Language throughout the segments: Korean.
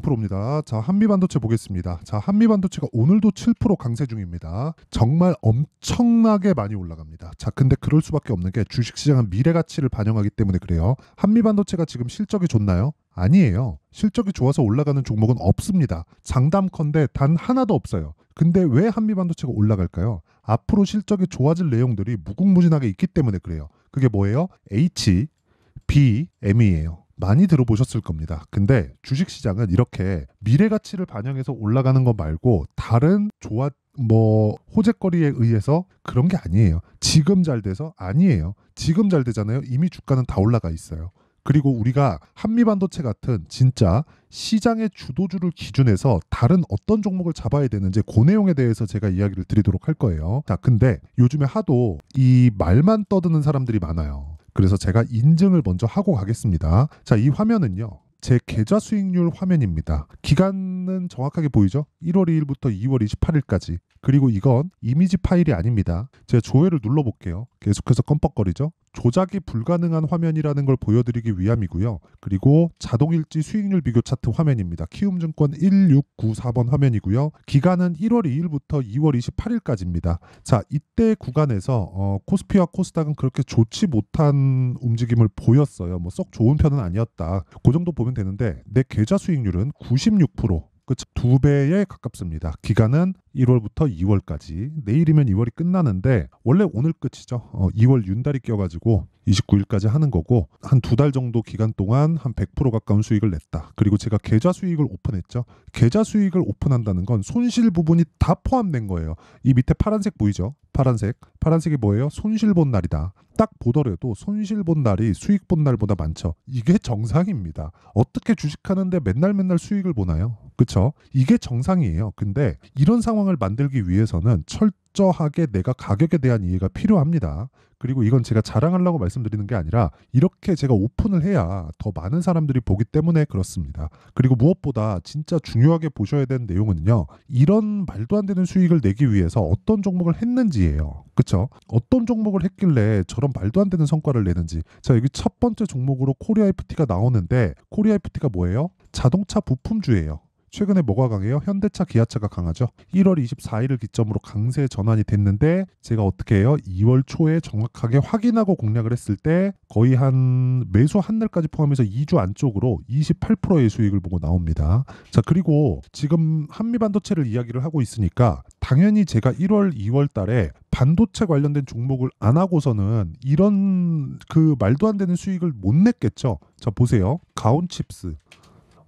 0.0%입니다. 자, 한미반도체 보겠습니다. 자, 한미반도체가 오늘도 7% 강세 중입니다. 정말 엄청나게 많이 올라갑니다. 자, 근데 그럴 수밖에 없는 게 주식시장은 미래 가치를 반영하기 때문에 그래요. 한미반도체가 지금 실적이 좋나요? 아니에요. 실적이 좋아서 올라가는 종목은 없습니다. 장담컨대 단 하나도 없어요. 근데 왜 한미반도체가 올라갈까요? 앞으로 실적이 좋아질 내용들이 무궁무진하게 있기 때문에 그래요. 그게 뭐예요? H, B, M이에요. 많이 들어보셨을 겁니다. 근데 주식 시장은 이렇게 미래 가치를 반영해서 올라가는 것 말고 다른 조화 뭐 호재거리에 의해서 그런 게 아니에요. 지금 잘 돼서 아니에요. 지금 잘 되잖아요. 이미 주가는 다 올라가 있어요. 그리고 우리가 한미반도체 같은 진짜 시장의 주도주를 기준해서 다른 어떤 종목을 잡아야 되는지 그 내용에 대해서 제가 이야기를 드리도록 할 거예요. 자, 근데 요즘에 하도 이 말만 떠드는 사람들이 많아요. 그래서 제가 인증을 먼저 하고 가겠습니다. 자, 이 화면은요. 제 계좌 수익률 화면입니다. 기간은 정확하게 보이죠? 1월 2일부터 2월 28일까지 그리고 이건 이미지 파일이 아닙니다. 제가 조회를 눌러볼게요. 계속해서 껌뻑거리죠. 조작이 불가능한 화면이라는 걸 보여드리기 위함이고요. 그리고 자동일지 수익률 비교 차트 화면입니다. 키움증권 1694번 화면이고요. 기간은 1월 2일부터 2월 28일까지입니다. 자, 이때 구간에서 어, 코스피와 코스닥은 그렇게 좋지 못한 움직임을 보였어요. 뭐 썩 좋은 편은 아니었다. 그 정도 보면 되는데 내 계좌 수익률은 96%. 그즉두 배에 가깝습니다. 기간은 1월부터 2월까지 내일이면 2월이 끝나는데 원래 오늘 끝이죠. 어, 2월 윤달이 껴가지고 29일까지 하는 거고 한 두 달 정도 기간 동안 한 100% 가까운 수익을 냈다. 그리고 제가 계좌 수익을 오픈했죠. 계좌 수익을 오픈한다는 건 손실 부분이 다 포함된 거예요. 이 밑에 파란색 보이죠? 파란색. 파란색이 뭐예요? 손실 본 날이다. 딱 보더라도 손실 본 날이 수익 본 날보다 많죠. 이게 정상입니다. 어떻게 주식하는데 맨날 맨날 수익을 보나요? 그렇죠? 이게 정상이에요. 근데 이런 상황을 만들기 위해서는 철저하게 내가 가격에 대한 이해가 필요합니다. 그리고 이건 제가 자랑하려고 말씀드리는 게 아니라 이렇게 제가 오픈을 해야 더 많은 사람들이 보기 때문에 그렇습니다. 그리고 무엇보다 진짜 중요하게 보셔야 되는 내용은요. 이런 말도 안 되는 수익을 내기 위해서 어떤 종목을 했는지예요. 그렇죠 어떤 종목을 했길래 저런 말도 안 되는 성과를 내는지. 자, 여기 첫 번째 종목으로 코리아 FT가 나오는데 코리아 FT가 뭐예요? 자동차 부품주예요. 최근에 뭐가 강해요? 현대차, 기아차가 강하죠. 1월 24일을 기점으로 강세 전환이 됐는데 제가 어떻게 해요? 2월 초에 정확하게 확인하고 공략을 했을 때 거의 한 매수 한 날까지 포함해서 2주 안쪽으로 28%의 수익을 보고 나옵니다. 자 그리고 지금 한미 반도체를 이야기를 하고 있으니까 당연히 제가 1월, 2월 달에 반도체 관련된 종목을 안 하고서는 이런 그 말도 안 되는 수익을 못 냈겠죠. 자 보세요. 가온칩스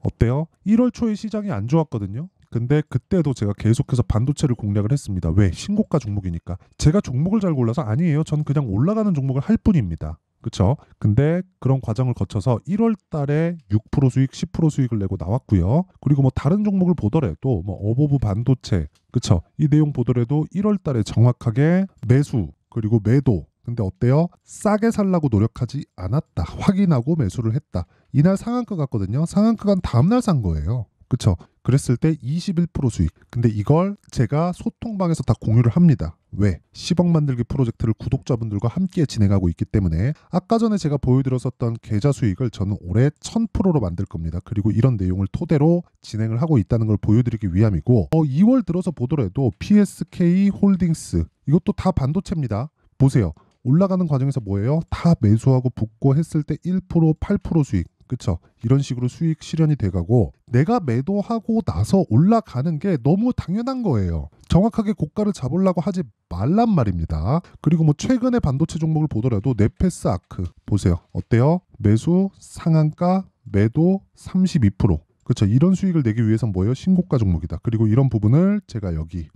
어때요? 1월 초에 시장이 안 좋았거든요. 근데 그때도 제가 계속해서 반도체를 공략을 했습니다. 왜? 신고가 종목이니까. 제가 종목을 잘 골라서 아니에요. 전 그냥 올라가는 종목을 할 뿐입니다. 그렇죠? 근데 그런 과정을 거쳐서 1월 달에 6% 수익, 10% 수익을 내고 나왔고요. 그리고 뭐 다른 종목을 보더라도 뭐어버브 반도체, 그렇죠? 이 내용 보더라도 1월 달에 정확하게 매수 그리고 매도 근데 어때요? 싸게 살라고 노력하지 않았다. 확인하고 매수를 했다. 이날 상한가 갔거든요. 상한가간 다음날 산 거예요. 그쵸? 그랬을 때 21% 수익. 근데 이걸 제가 소통방에서 다 공유를 합니다. 왜? 10억 만들기 프로젝트를 구독자분들과 함께 진행하고 있기 때문에 아까 전에 제가 보여드렸었던 계좌 수익을 저는 올해 1000%로 만들 겁니다. 그리고 이런 내용을 토대로 진행을 하고 있다는 걸 보여드리기 위함이고 어, 2월 들어서 보더라도 PSK 홀딩스 이것도 다 반도체입니다. 보세요. 올라가는 과정에서 뭐예요? 다 매수하고 붙고 했을 때1% 8% 수익 그쵸? 이런 식으로 수익 실현이 돼가고 내가 매도하고 나서 올라가는 게 너무 당연한 거예요. 정확하게 고가를 잡으려고 하지 말란 말입니다. 그리고 뭐 최근의 반도체 종목을 보더라도 네페스 아크 보세요. 어때요? 매수 상한가 매도 32% 그렇죠. 이런 수익을 내기 위해서 뭐예요? 신고가 종목이다. 그리고 이런 부분을 제가 여기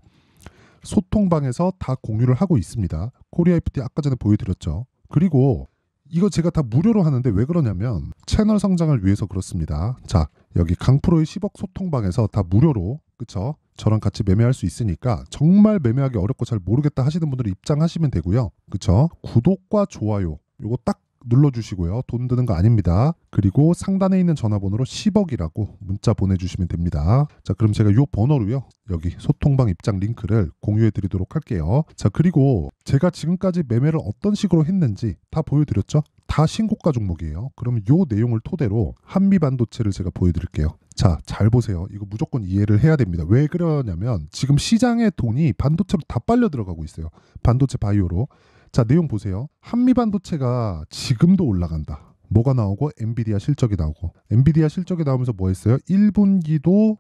소통방에서 다 공유를 하고 있습니다. 코리아 FT 아까 전에 보여드렸죠. 그리고 이거 제가 다 무료로 하는데 왜 그러냐면 채널 성장을 위해서 그렇습니다. 자 여기 강프로의 10억 소통방에서 다 무료로 그쵸? 저랑 같이 매매할 수 있으니까 정말 매매하기 어렵고 잘 모르겠다 하시는 분들은 입장하시면 되고요. 그쵸? 구독과 좋아요 요거 딱 눌러주시고요. 돈 드는 거 아닙니다. 그리고 상단에 있는 전화번호로 10억이라고 문자 보내주시면 됩니다. 자, 그럼 제가 요 번호로요. 여기 소통방 입장 링크를 공유해 드리도록 할게요. 자, 그리고 제가 지금까지 매매를 어떤 식으로 했는지 다 보여드렸죠? 다 신고가 종목이에요. 그러면 요 내용을 토대로 한미 반도체를 제가 보여드릴게요. 자, 잘 보세요. 이거 무조건 이해를 해야 됩니다. 왜 그러냐면 지금 시장의 돈이 반도체로 다 빨려 들어가고 있어요. 반도체 바이오로. 자 내용 보세요. 한미 반도체가 지금도 올라간다. 뭐가 나오고 엔비디아 실적이 나오고 엔비디아 실적이 나오면서 뭐 했어요? 1분기도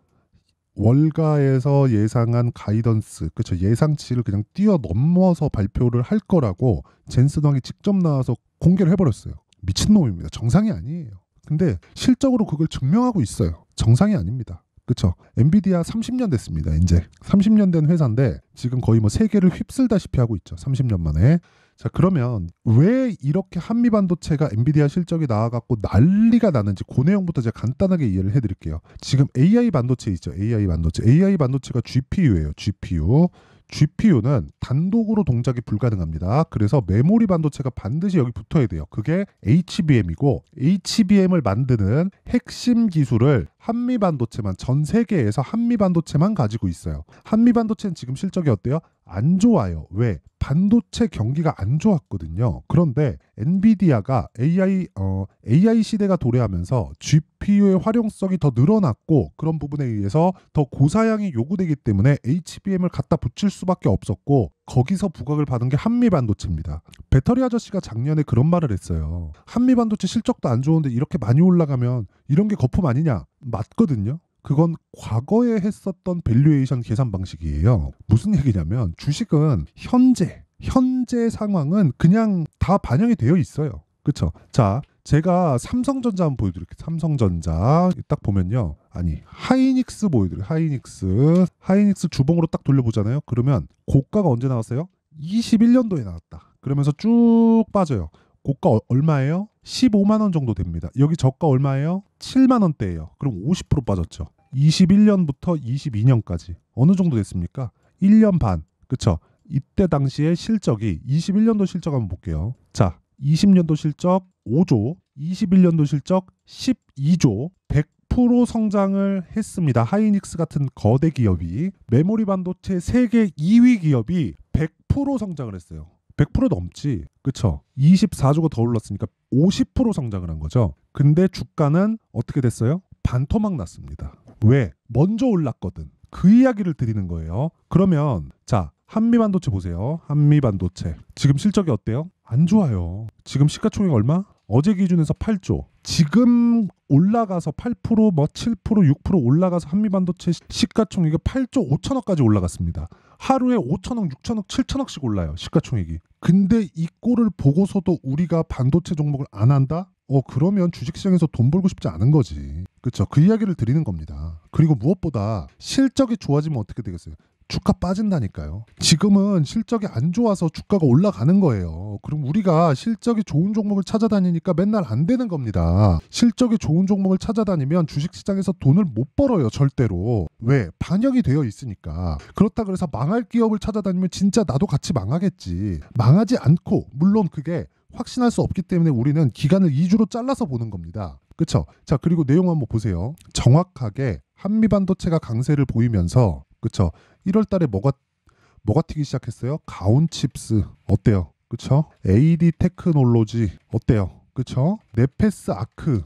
월가에서 예상한 가이던스, 그쵸 예상치를 그냥 뛰어넘어서 발표를 할 거라고 젠스당이 직접 나와서 공개를 해버렸어요. 미친놈입니다. 정상이 아니에요. 근데 실적으로 그걸 증명하고 있어요. 정상이 아닙니다. 그렇죠 엔비디아 30년 됐습니다. 이제 30년 된 회사인데 지금 거의 뭐 세계를 휩쓸다시피 하고 있죠. 30년 만에. 자 그러면 왜 이렇게 한미 반도체가 엔비디아 실적이 나와갖고 난리가 나는지 그 내용부터 제가 간단하게 이해를 해드릴게요. 지금 AI 반도체 있죠. AI 반도체. AI 반도체가 GPU예요. GPU. GPU는 단독으로 동작이 불가능합니다. 그래서 메모리 반도체가 반드시 여기 붙어야 돼요. 그게 HBM이고 HBM을 만드는 핵심 기술을 한미 반도체만 전 세계에서 한미 반도체만 가지고 있어요. 한미 반도체는 지금 실적이 어때요? 안 좋아요. 왜? 반도체 경기가 안 좋았거든요. 그런데 엔비디아가 AI 어, AI 시대가 도래하면서 GPU의 활용성이 더 늘어났고 그런 부분에 의해서 더 고사양이 요구되기 때문에 HBM을 갖다 붙일 수밖에 없었고 거기서 부각을 받은 게 한미 반도체입니다. 배터리 아저씨가 작년에 그런 말을 했어요. 한미 반도체 실적도 안 좋은데 이렇게 많이 올라가면 이런 게 거품 아니냐? 맞거든요. 그건 과거에 했었던 밸류에이션 계산 방식이에요. 무슨 얘기냐면 주식은 현재 현재 상황은 그냥 다 반영이 되어 있어요. 그렇죠? 자, 제가 삼성전자 한번 보여드릴게요. 삼성전자 딱 보면요. 아니 하이닉스 보여드려요. 하이닉스 하이닉스 주봉으로 딱 돌려보잖아요. 그러면 고가가 언제 나왔어요? 21년도에 나왔다. 그러면서 쭉 빠져요. 고가 얼마예요? 15만 원 정도 됩니다. 여기 저가 얼마예요? 7만 원대예요. 그럼 50% 빠졌죠. 21년부터 22년까지 어느 정도 됐습니까? 1년 반. 그쵸? 이때 당시에 실적이 21년도 실적 한번 볼게요. 자, 20년도 실적 5조, 21년도 실적 12조, 100% 성장을 했습니다. 하이닉스 같은 거대 기업이 메모리 반도체 세계 2위 기업이 100% 성장을 했어요. 100% 넘지. 그쵸? 2 4주가더 올랐으니까 50% 성장을 한 거죠. 근데 주가는 어떻게 됐어요? 반토막 났습니다. 왜? 먼저 올랐거든. 그 이야기를 드리는 거예요. 그러면 자, 한미 반도체 보세요. 한미 반도체. 지금 실적이 어때요? 안 좋아요. 지금 시가총액 얼마? 어제 기준에서 8조. 지금 올라가서 8%, 뭐 7%, 6% 올라가서 한미반도체 시가총액이 8조 5천억까지 올라갔습니다. 하루에 5천억, 6천억, 7천억씩 올라요. 시가총액이. 근데 이 꼴을 보고서도 우리가 반도체 종목을 안 한다? 어 그러면 주식시장에서 돈 벌고 싶지 않은 거지. 그렇죠. 그 이야기를 드리는 겁니다. 그리고 무엇보다 실적이 좋아지면 어떻게 되겠어요? 주가 빠진다니까요. 지금은 실적이 안 좋아서 주가가 올라가는 거예요. 그럼 우리가 실적이 좋은 종목을 찾아다니니까 맨날 안 되는 겁니다. 실적이 좋은 종목을 찾아다니면 주식시장에서 돈을 못 벌어요, 절대로. 왜? 반영이 되어 있으니까. 그렇다 그래서 망할 기업을 찾아다니면 진짜 나도 같이 망하겠지. 망하지 않고, 물론 그게 확신할 수 없기 때문에 우리는 기간을 2주로 잘라서 보는 겁니다. 그렇죠? 자, 그리고 내용 한번 보세요. 정확하게 한미 반도체가 강세를 보이면서 그렇죠? 1월 달에 뭐가 뭐가 튀기 시작했어요? 가온칩스 어때요? 그쵸? AD 테크놀로지 어때요? 그쵸? 네페스 아크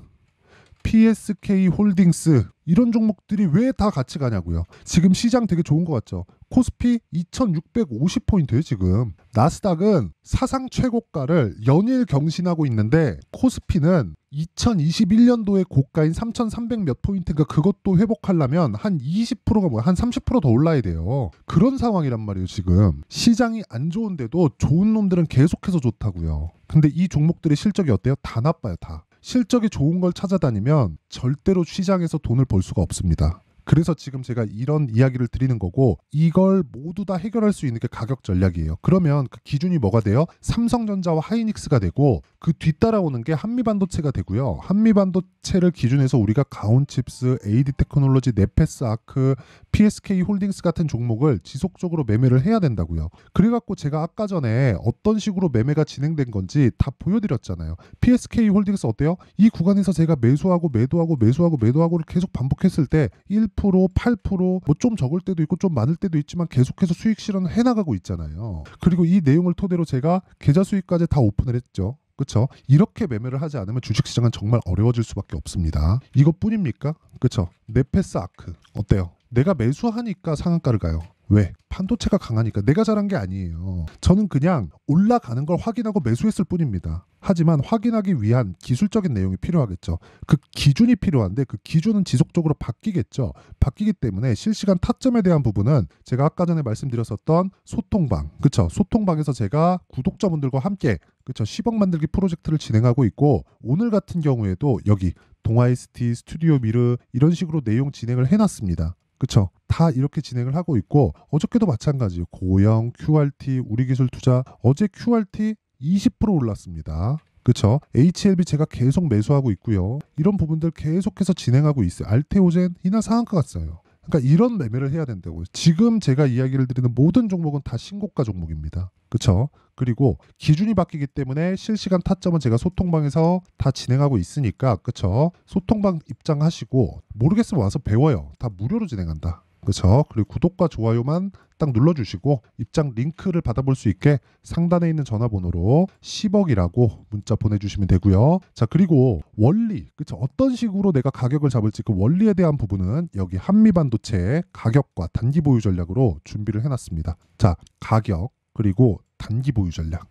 PSK 홀딩스 이런 종목들이 왜 다 같이 가냐고요. 지금 시장 되게 좋은 것 같죠. 코스피 2 6 5 0포인트에요 지금. 나스닥은 사상 최고가를 연일 경신하고 있는데 코스피는 2021년도에 고가인 3,300 몇 포인트가 그것도 회복하려면 한 20%가 뭐야 한 30%더 올라야 돼요. 그런 상황이란 말이에요 지금 시장이 안 좋은데도 좋은 놈들은 계속해서 좋다고요. 근데 이 종목들의 실적이 어때요? 다 나빠요 다. 실적이 좋은 걸 찾아다니면 절대로 시장에서 돈을 벌 수가 없습니다. 그래서 지금 제가 이런 이야기를 드리는 거고 이걸 모두 다 해결할 수 있는 게 가격 전략이에요. 그러면 그 기준이 뭐가 돼요? 삼성전자와 하이닉스가 되고 그 뒤따라오는 게 한미반도체가 되고요. 한미반도체를 기준해서 우리가 가온칩스, AD 테크놀로지, 네페스 아크, PSK 홀딩스 같은 종목을 지속적으로 매매를 해야 된다고요. 그래갖고 제가 아까 전에 어떤 식으로 매매가 진행된 건지 다 보여드렸잖아요. PSK 홀딩스 어때요? 이 구간에서 제가 매수하고 매도하고 매수하고 매도하고를 계속 반복했을 때 7%, 8%뭐 좀 적을 때도 있고 좀 많을 때도 있지만 계속해서 수익 실현을 해나가고 있잖아요. 그리고 이 내용을 토대로 제가 계좌 수익까지 다 오픈을 했죠. 그렇죠? 이렇게 매매를 하지 않으면 주식시장은 정말 어려워질 수밖에 없습니다. 이것뿐입니까? 그렇죠? 네페스 아크 어때요? 내가 매수하니까 상한가를 가요. 왜? 반도체가 강하니까 내가 잘한 게 아니에요. 저는 그냥 올라가는 걸 확인하고 매수했을 뿐입니다. 하지만 확인하기 위한 기술적인 내용이 필요하겠죠. 그 기준이 필요한데 그 기준은 지속적으로 바뀌겠죠. 바뀌기 때문에 실시간 타점에 대한 부분은 제가 아까 전에 말씀드렸었던 소통방, 그쵸? 소통방에서 제가 구독자분들과 함께 그쵸? 10억 만들기 프로젝트를 진행하고 있고 오늘 같은 경우에도 여기 동아이스티 스튜디오 미르 이런 식으로 내용 진행을 해놨습니다. 그쵸? 다 이렇게 진행을 하고 있고 어저께도 마찬가지 고영, QRT, 우리기술투자 어제 QRT 20% 올랐습니다. 그쵸? HLB 제가 계속 매수하고 있고요. 이런 부분들 계속해서 진행하고 있어요. 알테오젠, 이나 상한가 같아요 그러니까 이런 매매를 해야 된다고 지금 제가 이야기를 드리는 모든 종목은 다 신고가 종목입니다. 그쵸? 그리고 기준이 바뀌기 때문에 실시간 타점은 제가 소통방에서 다 진행하고 있으니까 그쵸? 소통방 입장하시고 모르겠으면 와서 배워요. 다 무료로 진행한다. 그렇죠. 그리고 구독과 좋아요만 딱 눌러주시고 입장 링크를 받아볼 수 있게 상단에 있는 전화번호로 10억이라고 문자 보내주시면 되고요. 자 그리고 원리, 그쵸? 어떤 식으로 내가 가격을 잡을지 그 원리에 대한 부분은 여기 한미반도체 가격과 단기 보유 전략으로 준비를 해놨습니다. 자 가격 그리고 단기 보유 전략.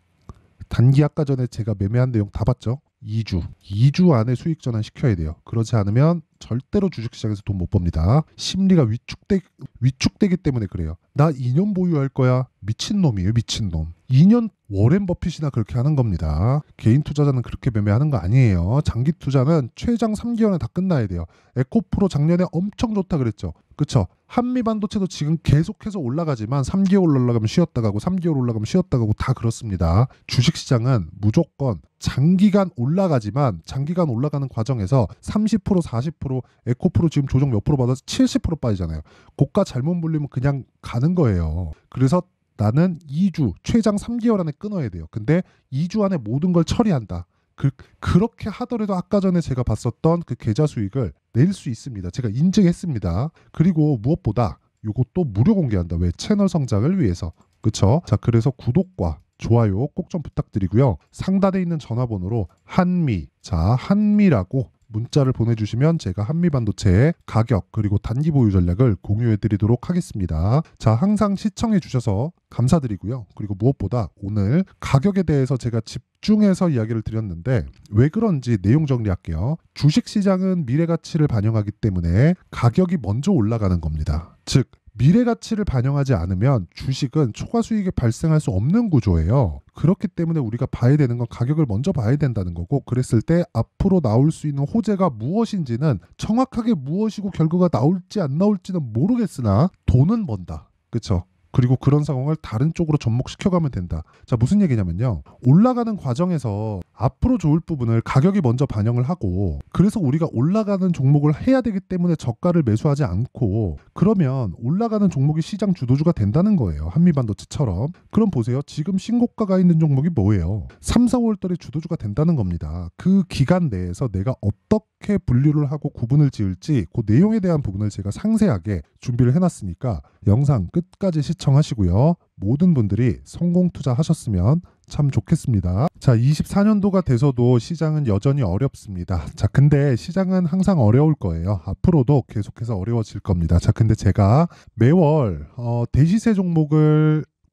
단기 아까 전에 제가 매매한 내용 다 봤죠? 2주, 2주 안에 수익 전환 시켜야 돼요. 그렇지 않으면 절대로 주식시장에서 돈 못 법니다. 심리가 위축되, 위축되기 때문에 그래요. 나 2년 보유할 거야. 미친놈이에요. 미친놈. 2년 워렌 버핏이나 그렇게 하는 겁니다. 개인 투자자는 그렇게 매매하는 거 아니에요. 장기 투자는 최장 3개월에 다 끝나야 돼요. 에코프로 작년에 엄청 좋다 그랬죠. 그쵸? 한미 반도체도 지금 계속해서 올라가지만 3개월 올라가면 쉬었다 가고 3개월 올라가면 쉬었다 가고 다 그렇습니다. 주식시장은 무조건 장기간 올라가지만 장기간 올라가는 과정에서 30% 40% 40% 에코프로 지금 조정 몇 프로 받아서 70% 빠지잖아요. 고가 잘못 물리면 그냥 가는 거예요. 그래서 나는 2주 최장 3개월 안에 끊어야 돼요. 근데 2주 안에 모든 걸 처리한다. 그, 그렇게 하더라도 아까 전에 제가 봤었던 그 계좌 수익을 낼 수 있습니다. 제가 인증했습니다. 그리고 무엇보다 이것도 무료 공개한다. 왜 채널 성장을 위해서 그쵸? 자 그래서 구독과 좋아요 꼭 좀 부탁드리고요. 상단에 있는 전화번호로 한미 자 한미라고 문자를 보내주시면 제가 한미반도체의 가격 그리고 단기 보유 전략을 공유해드리도록 하겠습니다. 자, 항상 시청해주셔서 감사드리고요. 그리고 무엇보다 오늘 가격에 대해서 제가 집중해서 이야기를 드렸는데 왜 그런지 내용 정리할게요. 주식 시장은 미래 가치를 반영하기 때문에 가격이 먼저 올라가는 겁니다. 즉, 미래 가치를 반영하지 않으면 주식은 초과 수익이 발생할 수 없는 구조예요. 그렇기 때문에 우리가 봐야 되는 건 가격을 먼저 봐야 된다는 거고 그랬을 때 앞으로 나올 수 있는 호재가 무엇인지는 정확하게 무엇이고 결과가 나올지 안 나올지는 모르겠으나 돈은 번다. 그렇죠? 그리고 그런 상황을 다른 쪽으로 접목시켜가면 된다. 자, 무슨 얘기냐면요. 올라가는 과정에서 앞으로 좋을 부분을 가격이 먼저 반영을 하고 그래서 우리가 올라가는 종목을 해야 되기 때문에 저가를 매수하지 않고 그러면 올라가는 종목이 시장 주도주가 된다는 거예요. 한미반도체처럼. 그럼 보세요. 지금 신고가가 있는 종목이 뭐예요? 3, 4월달에 주도주가 된다는 겁니다. 그 기간 내에서 내가 어떻게 어떻게 분류를 하고 구분을 지을지 그 내용에 대한 부분을 제가 상세하게 준비를 해놨으니까 영상 끝까지 시청하시고요. 모든 분들이 성공 투자하셨으면 참 좋겠습니다. 자, 24년도가 돼서도 시장은 여전히 어렵습니다. 자, 근데 시장은 항상 어려울 거예요. 앞으로도 계속해서 어려워질 겁니다. 자, 근데 제가 매월 어, 대시세 종목을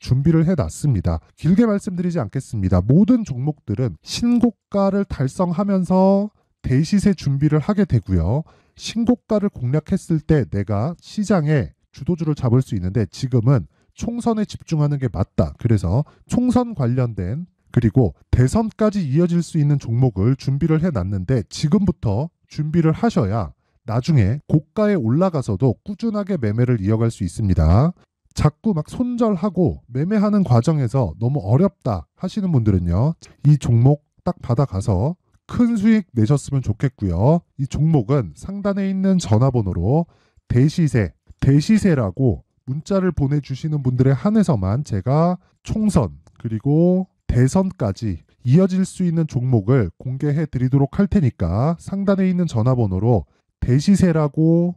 준비를 해놨습니다. 길게 말씀드리지 않겠습니다. 모든 종목들은 신고가를 달성하면서 대시세 준비를 하게 되고요. 신고가를 공략했을 때 내가 시장에 주도주를 잡을 수 있는데 지금은 총선에 집중하는 게 맞다. 그래서 총선 관련된 그리고 대선까지 이어질 수 있는 종목을 준비를 해놨는데 지금부터 준비를 하셔야 나중에 고가에 올라가서도 꾸준하게 매매를 이어갈 수 있습니다. 자꾸 막 손절하고 매매하는 과정에서 너무 어렵다 하시는 분들은요. 이 종목 딱 받아가서 큰 수익 내셨으면 좋겠고요. 이 종목은 상단에 있는 전화번호로 대시세, 대시세라고 문자를 보내주시는 분들의 한해서만 제가 총선 그리고 대선까지 이어질 수 있는 종목을 공개해 드리도록 할 테니까 상단에 있는 전화번호로 대시세라고